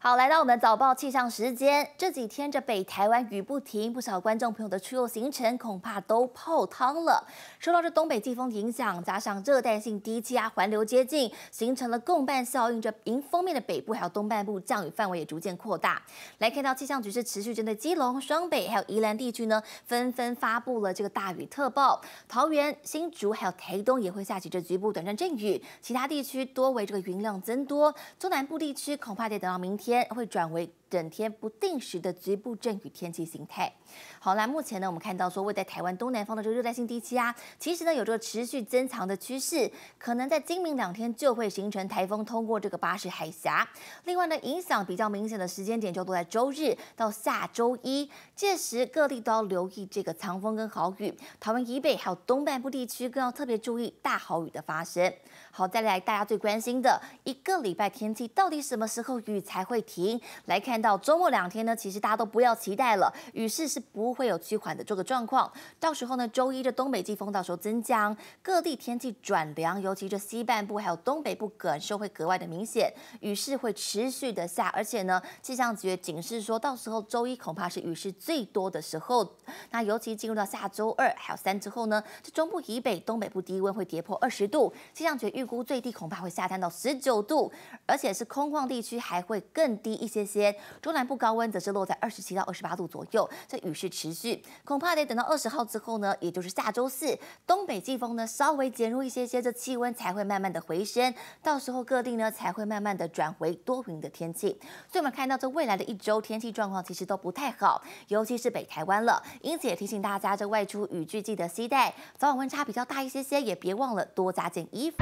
好，来到我们早报气象时间。这几天这北台湾雨不停，不少观众朋友的出游行程恐怕都泡汤了。受到这东北季风的影响，加上热带性低气压环流接近，形成了共伴效应。这迎风面的北部还有东半部降雨范围也逐渐扩大。来看到气象局是持续针对基隆、双北还有宜兰地区呢，纷纷发布了这个大雨特报。桃园、新竹还有台东也会下起这局部短暂阵雨，其他地区多为这个云量增多。中南部地区恐怕得等到明天。天会转为整天不定时的局部阵雨天气形态。好，那目前呢，我们看到说，位在台湾东南方的这个热带性低气压，其实呢有这个持续增强的趋势，可能在今明两天就会形成台风通过这个巴士海峡。另外呢，影响比较明显的时间点就都在周日到下周一，届时各地都要留意这个强风跟豪雨。台湾以北还有东半部地区更要特别注意大豪雨的发生。好，再来大家最关心的一个礼拜天气，到底什么时候雨才会？停来看到周末两天呢，其实大家都不要期待了，雨势是不会有趋缓的这个状况。到时候呢，周一这东北季风到时候增加，各地天气转凉，尤其这西半部还有东北部感受会格外的明显，雨势会持续的下。而且呢，气象局警示说，到时候周一恐怕是雨势最多的时候。那尤其进入到下周二还有三之后呢，这中部以北、东北部低温会跌破二十度，气象局预估最低恐怕会下探到十九度，而且是空旷地区还会更。更低一些些，中南部高温则是落在二十七到二十八度左右。这雨势持续，恐怕得等到二十号之后呢，也就是下周四，东北季风呢稍微减弱一些些，这气温才会慢慢的回升，到时候各地呢才会慢慢的转回多云的天气。所以我们看到这未来的一周天气状况其实都不太好，尤其是北台湾了。因此也提醒大家，这外出雨具记得携带，早晚温差比较大一些些，也别忘了多加件衣服。